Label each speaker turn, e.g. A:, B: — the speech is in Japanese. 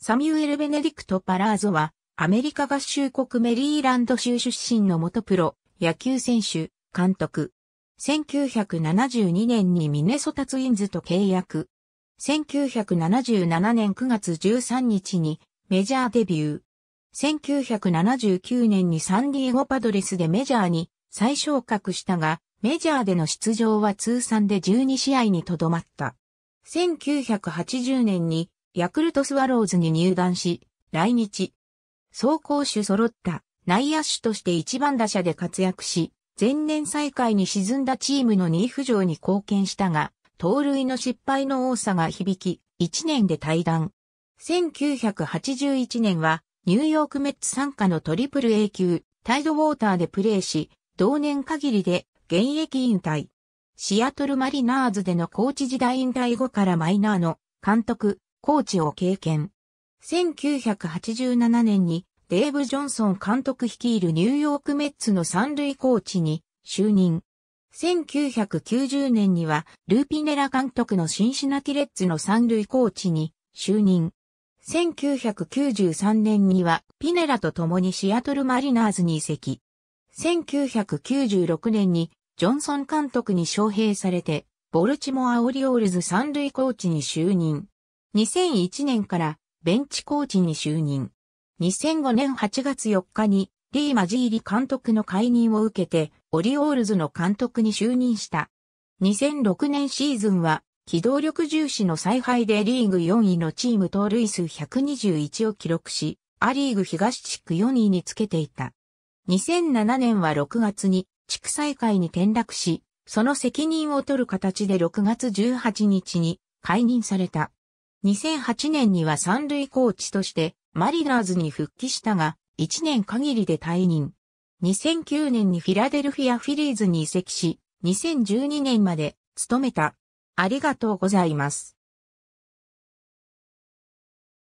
A: サミュエル・ベネディクト・パラーゾは、アメリカ合衆国メリーランド州出身の元プロ、野球選手、監督。1972年にミネソタツインズと契約。1977年9月13日にメジャーデビュー。1979年にサンディエゴパドレスでメジャーに再昇格したが、メジャーでの出場は通算で12試合にとどまった。1980年にヤクルトスワローズに入団し、来日。走攻手揃った内野手として一番打者で活躍し、前年再開に沈んだチームの2浮上に貢献したが、盗塁の失敗の多さが響き、1年で退団。1981年は、ニューヨークメッツ参加のトリプル A 級、タイドウォーターでプレーし、同年限りで現役引退。シアトルマリナーズでのコーチ時代引退後からマイナーの監督、コーチを経験。1987年にデーブ・ジョンソン監督率いるニューヨークメッツの三塁コーチに就任。1990年にはルーピネラ監督のシンシナティレッツの三塁コーチに就任。1993年にはピネラと共にシアトルマリナーズに移籍。1996年にジョンソン監督に招聘されて、ボルチモア・オリオールズ三塁コーチに就任。2001年からベンチコーチに就任。2005年8月4日にリー・マジーリ監督の解任を受けてオリオールズの監督に就任した。2006年シーズンは機動力重視の采配でリーグ4位のチーム盗塁数121を記録し、アリーグ東地区4位につけていた。2007年は6月に地区再開に転落し、その責任を取る形で6月18日に解任された。2008年には三塁コーチとしてマリナーズに復帰したが、1年限りで退任。2009年にフィラデルフィアフィリーズに移籍し、2012年まで務めた。ありがとうございます。